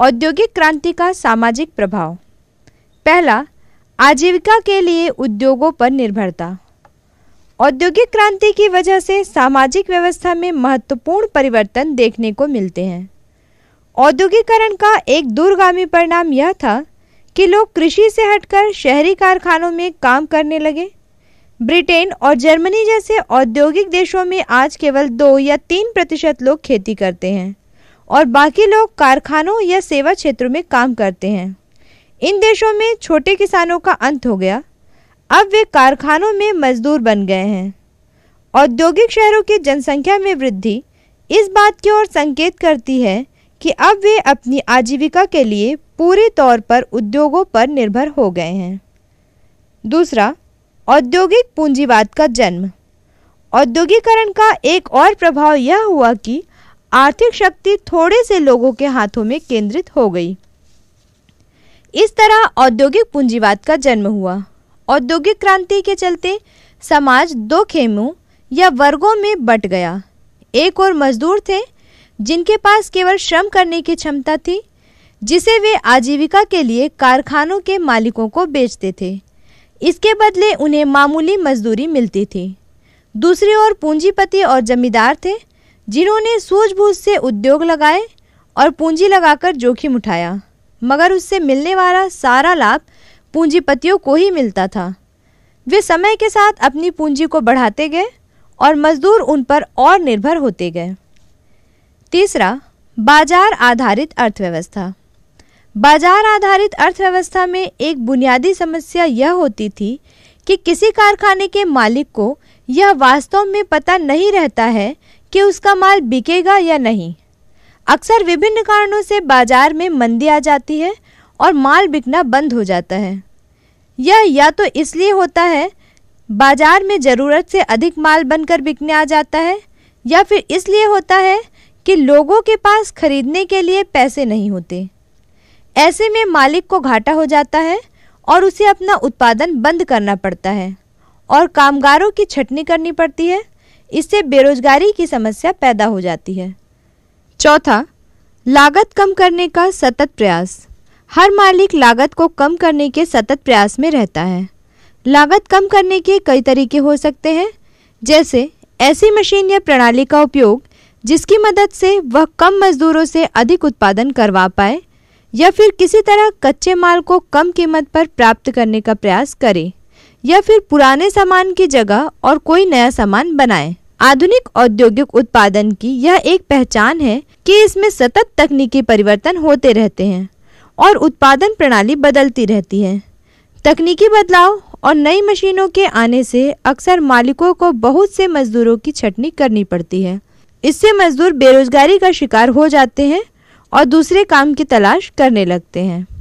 औद्योगिक क्रांति का सामाजिक प्रभाव पहला आजीविका के लिए उद्योगों पर निर्भरता औद्योगिक क्रांति की वजह से सामाजिक व्यवस्था में महत्वपूर्ण परिवर्तन देखने को मिलते हैं औद्योगिकरण का एक दूरगामी परिणाम यह था कि लोग कृषि से हटकर शहरी कारखानों में काम करने लगे ब्रिटेन और जर्मनी जैसे औद्योगिक देशों में आज केवल दो या तीन प्रतिशत लोग खेती करते हैं और बाकी लोग कारखानों या सेवा क्षेत्रों में काम करते हैं इन देशों में छोटे किसानों का अंत हो गया अब वे कारखानों में मजदूर बन गए हैं औद्योगिक शहरों की जनसंख्या में वृद्धि इस बात की ओर संकेत करती है कि अब वे अपनी आजीविका के लिए पूरे तौर पर उद्योगों पर निर्भर हो गए हैं दूसरा औद्योगिक पूंजीवाद का जन्म औद्योगिकरण का एक और प्रभाव यह हुआ कि आर्थिक शक्ति थोड़े से लोगों के हाथों में केंद्रित हो गई इस तरह औद्योगिक पूंजीवाद का जन्म हुआ औद्योगिक क्रांति के चलते समाज दो खेमों या वर्गों में बट गया एक और मजदूर थे जिनके पास केवल श्रम करने की क्षमता थी जिसे वे आजीविका के लिए कारखानों के मालिकों को बेचते थे इसके बदले उन्हें मामूली मजदूरी मिलती थी दूसरी ओर पूंजीपति और जमींदार थे जिन्होंने सूझबूझ से उद्योग लगाए और पूंजी लगाकर जोखिम उठाया मगर उससे मिलने वाला सारा लाभ पूंजीपतियों को ही मिलता था वे समय के साथ अपनी पूंजी को बढ़ाते गए और मजदूर उन पर और निर्भर होते गए तीसरा बाजार आधारित अर्थव्यवस्था बाजार आधारित अर्थव्यवस्था में एक बुनियादी समस्या यह होती थी कि किसी कारखाने के मालिक को यह वास्तव में पता नहीं रहता है कि उसका माल बिकेगा या नहीं अक्सर विभिन्न कारणों से बाजार में मंदी आ जाती है और माल बिकना बंद हो जाता है यह या तो इसलिए होता है बाजार में ज़रूरत से अधिक माल बनकर बिकने आ जाता है या फिर इसलिए होता है कि लोगों के पास खरीदने के लिए पैसे नहीं होते ऐसे में मालिक को घाटा हो जाता है और उसे अपना उत्पादन बंद करना पड़ता है और कामगारों की छटनी करनी पड़ती है इससे बेरोजगारी की समस्या पैदा हो जाती है चौथा लागत कम करने का सतत प्रयास हर मालिक लागत को कम करने के सतत प्रयास में रहता है लागत कम करने के कई तरीके हो सकते हैं जैसे ऐसी मशीन या प्रणाली का उपयोग जिसकी मदद से वह कम मजदूरों से अधिक उत्पादन करवा पाए या फिर किसी तरह कच्चे माल को कम कीमत पर प्राप्त करने का प्रयास करें या फिर पुराने सामान की जगह और कोई नया सामान बनाएं। आधुनिक औद्योगिक उत्पादन की यह एक पहचान है कि इसमें सतत तकनीकी परिवर्तन होते रहते हैं और उत्पादन प्रणाली बदलती रहती है तकनीकी बदलाव और नई मशीनों के आने से अक्सर मालिकों को बहुत से मजदूरों की छटनी करनी पड़ती है इससे मजदूर बेरोजगारी का शिकार हो जाते हैं और दूसरे काम की तलाश करने लगते हैं